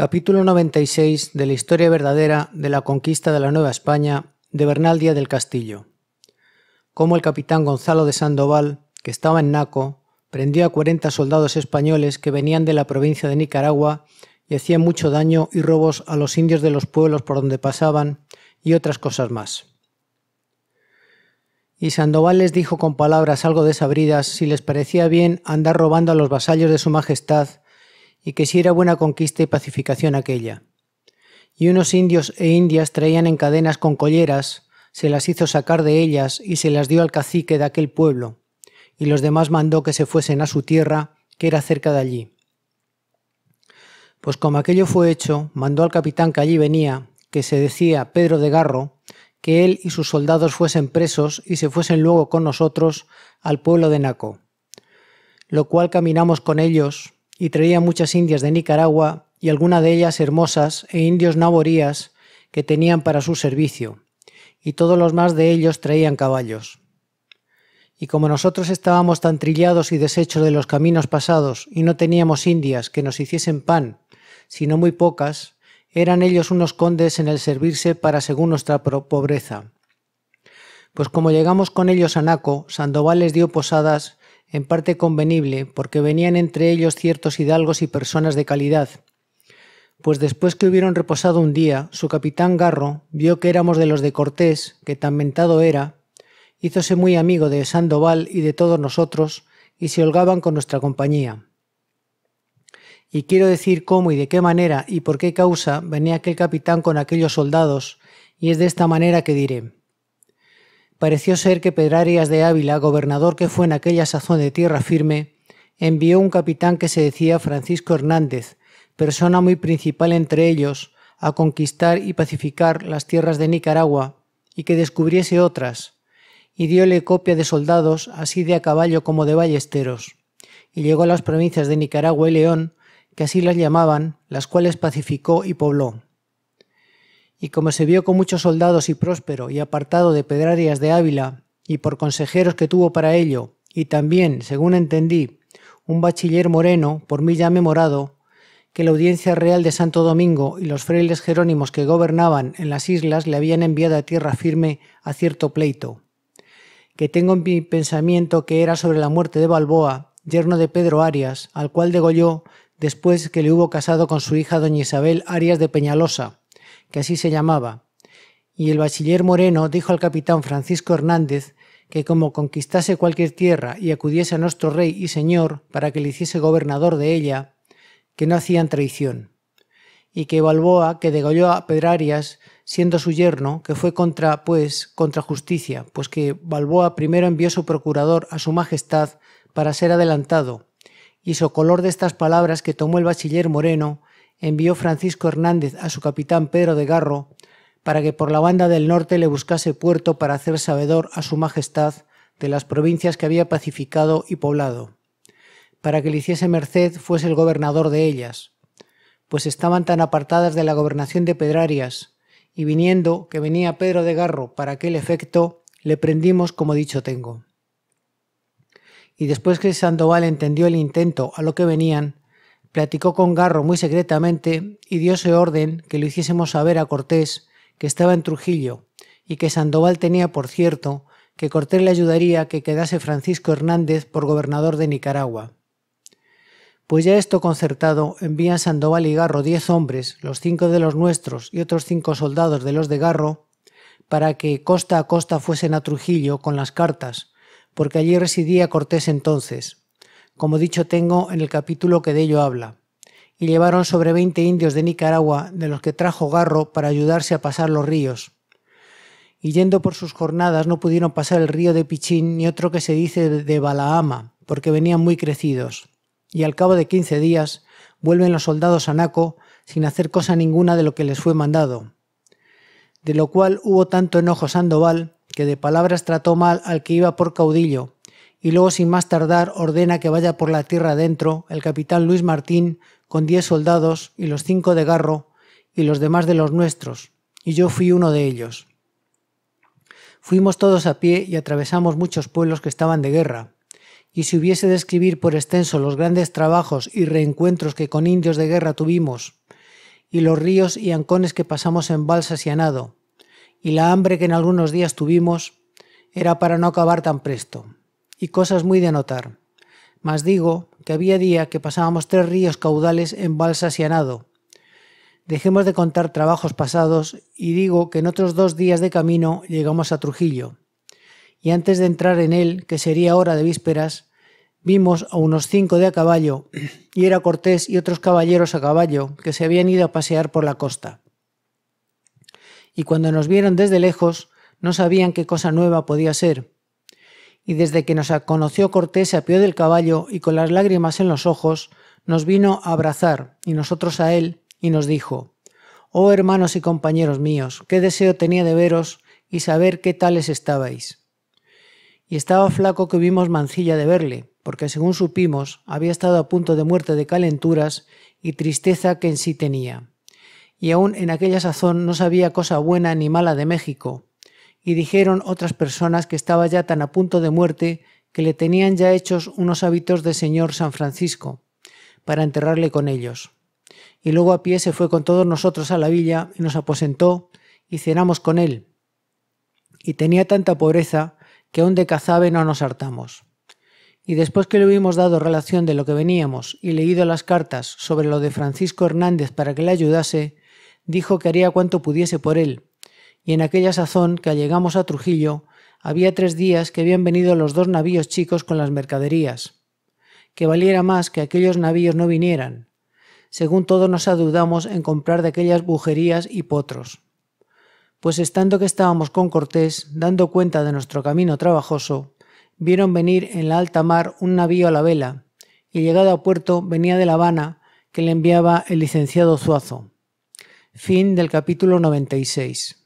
Capítulo 96 de la historia verdadera de la conquista de la Nueva España de Bernal Díaz del Castillo. Cómo el capitán Gonzalo de Sandoval, que estaba en Naco, prendió a 40 soldados españoles que venían de la provincia de Nicaragua y hacían mucho daño y robos a los indios de los pueblos por donde pasaban y otras cosas más. Y Sandoval les dijo con palabras algo desabridas si les parecía bien andar robando a los vasallos de su majestad y que si era buena conquista y pacificación aquella. Y unos indios e indias traían en cadenas con colleras, se las hizo sacar de ellas y se las dio al cacique de aquel pueblo, y los demás mandó que se fuesen a su tierra, que era cerca de allí. Pues como aquello fue hecho, mandó al capitán que allí venía, que se decía Pedro de Garro, que él y sus soldados fuesen presos y se fuesen luego con nosotros al pueblo de Naco. Lo cual caminamos con ellos, y traía muchas indias de Nicaragua y alguna de ellas hermosas e indios naborías que tenían para su servicio, y todos los más de ellos traían caballos. Y como nosotros estábamos tan trillados y deshechos de los caminos pasados y no teníamos indias que nos hiciesen pan, sino muy pocas, eran ellos unos condes en el servirse para según nuestra pobreza. Pues como llegamos con ellos a Naco, Sandoval les dio posadas en parte convenible, porque venían entre ellos ciertos hidalgos y personas de calidad. Pues después que hubieron reposado un día, su capitán Garro vio que éramos de los de Cortés, que tan mentado era, hízose muy amigo de Sandoval y de todos nosotros, y se holgaban con nuestra compañía. Y quiero decir cómo y de qué manera y por qué causa venía aquel capitán con aquellos soldados, y es de esta manera que diré pareció ser que Pedrarias de Ávila, gobernador que fue en aquella sazón de tierra firme, envió un capitán que se decía Francisco Hernández, persona muy principal entre ellos, a conquistar y pacificar las tierras de Nicaragua y que descubriese otras, y diole copia de soldados, así de a caballo como de ballesteros, y llegó a las provincias de Nicaragua y León, que así las llamaban, las cuales pacificó y pobló. Y como se vio con muchos soldados y próspero y apartado de Pedrarias de Ávila, y por consejeros que tuvo para ello, y también, según entendí, un bachiller moreno, por mí ya memorado, que la Audiencia Real de Santo Domingo y los frailes jerónimos que gobernaban en las islas le habían enviado a tierra firme a cierto pleito, que tengo en mi pensamiento que era sobre la muerte de Balboa, yerno de Pedro Arias, al cual degolló después que le hubo casado con su hija doña Isabel Arias de Peñalosa, que así se llamaba, y el bachiller Moreno dijo al capitán Francisco Hernández que como conquistase cualquier tierra y acudiese a nuestro rey y señor para que le hiciese gobernador de ella, que no hacían traición, y que Balboa, que degolló a Pedrarias, siendo su yerno, que fue contra, pues, contra justicia, pues que Balboa primero envió su procurador a su majestad para ser adelantado, y so color de estas palabras que tomó el bachiller Moreno, envió Francisco Hernández a su capitán Pedro de Garro para que por la banda del norte le buscase puerto para hacer sabedor a su Majestad de las provincias que había pacificado y poblado, para que le hiciese merced fuese el gobernador de ellas, pues estaban tan apartadas de la gobernación de Pedrarias, y viniendo que venía Pedro de Garro para aquel efecto, le prendimos como dicho tengo. Y después que Sandoval entendió el intento a lo que venían, platicó con Garro muy secretamente y diose orden que lo hiciésemos saber a Cortés que estaba en Trujillo y que Sandoval tenía por cierto que Cortés le ayudaría que quedase Francisco Hernández por gobernador de Nicaragua. Pues ya esto concertado, envían Sandoval y Garro diez hombres, los cinco de los nuestros y otros cinco soldados de los de Garro, para que costa a costa fuesen a Trujillo con las cartas, porque allí residía Cortés entonces como dicho tengo en el capítulo que de ello habla, y llevaron sobre veinte indios de Nicaragua, de los que trajo Garro para ayudarse a pasar los ríos. Y yendo por sus jornadas no pudieron pasar el río de Pichín ni otro que se dice de Balahama porque venían muy crecidos. Y al cabo de quince días vuelven los soldados a Naco sin hacer cosa ninguna de lo que les fue mandado. De lo cual hubo tanto enojo Sandoval, que de palabras trató mal al que iba por caudillo, y luego sin más tardar ordena que vaya por la tierra adentro el capitán Luis Martín con diez soldados y los cinco de Garro y los demás de los nuestros, y yo fui uno de ellos. Fuimos todos a pie y atravesamos muchos pueblos que estaban de guerra, y si hubiese de escribir por extenso los grandes trabajos y reencuentros que con indios de guerra tuvimos, y los ríos y ancones que pasamos en balsas y a nado, y la hambre que en algunos días tuvimos, era para no acabar tan presto y cosas muy de anotar. Mas digo que había día que pasábamos tres ríos caudales en balsas y a nado. Dejemos de contar trabajos pasados y digo que en otros dos días de camino llegamos a Trujillo. Y antes de entrar en él, que sería hora de vísperas, vimos a unos cinco de a caballo, y era Cortés y otros caballeros a caballo que se habían ido a pasear por la costa. Y cuando nos vieron desde lejos, no sabían qué cosa nueva podía ser, y desde que nos conoció Cortés se apió del caballo y con las lágrimas en los ojos nos vino a abrazar y nosotros a él y nos dijo, Oh hermanos y compañeros míos, qué deseo tenía de veros y saber qué tales estabais. Y estaba flaco que vimos mancilla de verle, porque según supimos había estado a punto de muerte de calenturas y tristeza que en sí tenía. Y aún en aquella sazón no sabía cosa buena ni mala de México, y dijeron otras personas que estaba ya tan a punto de muerte que le tenían ya hechos unos hábitos de señor San Francisco, para enterrarle con ellos. Y luego a pie se fue con todos nosotros a la villa y nos aposentó y cenamos con él. Y tenía tanta pobreza que aun de cazabe no nos hartamos. Y después que le hubimos dado relación de lo que veníamos y leído las cartas sobre lo de Francisco Hernández para que le ayudase, dijo que haría cuanto pudiese por él, y en aquella sazón que llegamos a Trujillo había tres días que habían venido los dos navíos chicos con las mercaderías, que valiera más que aquellos navíos no vinieran, según todos nos adudamos en comprar de aquellas bujerías y potros. Pues estando que estábamos con Cortés, dando cuenta de nuestro camino trabajoso, vieron venir en la alta mar un navío a la vela, y llegado a puerto venía de La Habana, que le enviaba el licenciado Zuazo. Fin del capítulo 96.